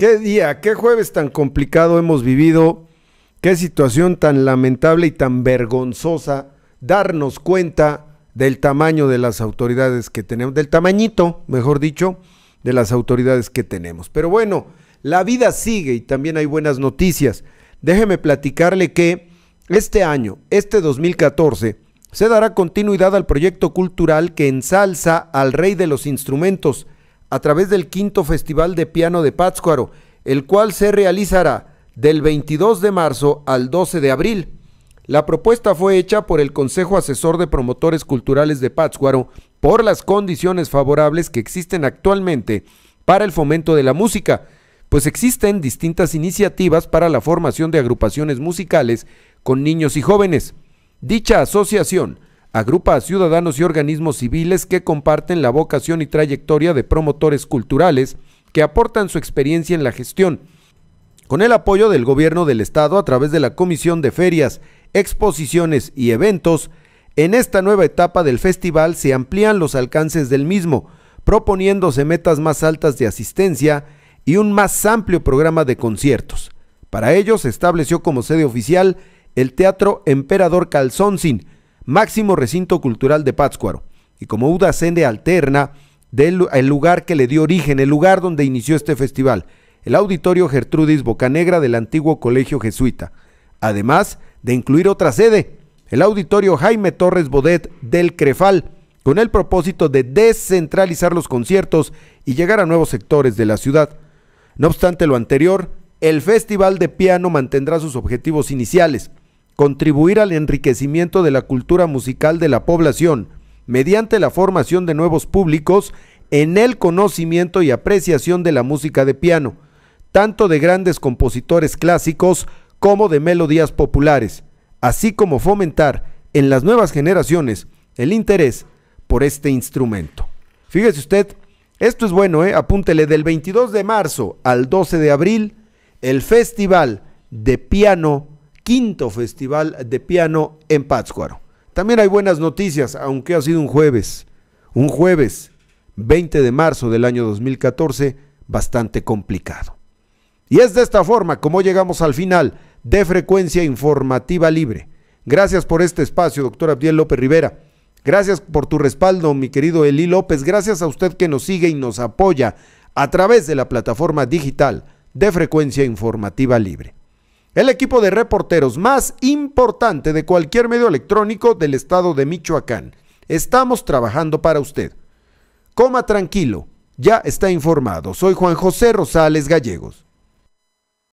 Qué día, qué jueves tan complicado hemos vivido, qué situación tan lamentable y tan vergonzosa darnos cuenta del tamaño de las autoridades que tenemos, del tamañito, mejor dicho, de las autoridades que tenemos. Pero bueno, la vida sigue y también hay buenas noticias. Déjeme platicarle que este año, este 2014, se dará continuidad al proyecto cultural que ensalza al rey de los instrumentos, a través del quinto Festival de Piano de Pátzcuaro, el cual se realizará del 22 de marzo al 12 de abril. La propuesta fue hecha por el Consejo Asesor de Promotores Culturales de Pátzcuaro por las condiciones favorables que existen actualmente para el fomento de la música, pues existen distintas iniciativas para la formación de agrupaciones musicales con niños y jóvenes. Dicha asociación agrupa a ciudadanos y organismos civiles que comparten la vocación y trayectoria de promotores culturales que aportan su experiencia en la gestión, con el apoyo del Gobierno del Estado a través de la Comisión de Ferias, Exposiciones y Eventos, en esta nueva etapa del festival se amplían los alcances del mismo, proponiéndose metas más altas de asistencia y un más amplio programa de conciertos. Para ello se estableció como sede oficial el Teatro Emperador Calzonsin, máximo recinto cultural de Pátzcuaro, y como UDA sede alterna del el lugar que le dio origen, el lugar donde inició este festival, el Auditorio Gertrudis Bocanegra del antiguo Colegio Jesuita, además de incluir otra sede, el Auditorio Jaime Torres Bodet del Crefal, con el propósito de descentralizar los conciertos y llegar a nuevos sectores de la ciudad. No obstante lo anterior, el Festival de Piano mantendrá sus objetivos iniciales, contribuir al enriquecimiento de la cultura musical de la población mediante la formación de nuevos públicos en el conocimiento y apreciación de la música de piano, tanto de grandes compositores clásicos como de melodías populares, así como fomentar en las nuevas generaciones el interés por este instrumento. Fíjese usted, esto es bueno, ¿eh? apúntele, del 22 de marzo al 12 de abril, el Festival de Piano quinto Festival de Piano en Pátzcuaro. También hay buenas noticias, aunque ha sido un jueves, un jueves 20 de marzo del año 2014, bastante complicado. Y es de esta forma como llegamos al final de Frecuencia Informativa Libre. Gracias por este espacio, doctor Abdiel López Rivera. Gracias por tu respaldo, mi querido Eli López. Gracias a usted que nos sigue y nos apoya a través de la plataforma digital de Frecuencia Informativa Libre el equipo de reporteros más importante de cualquier medio electrónico del estado de Michoacán. Estamos trabajando para usted. Coma tranquilo, ya está informado. Soy Juan José Rosales Gallegos.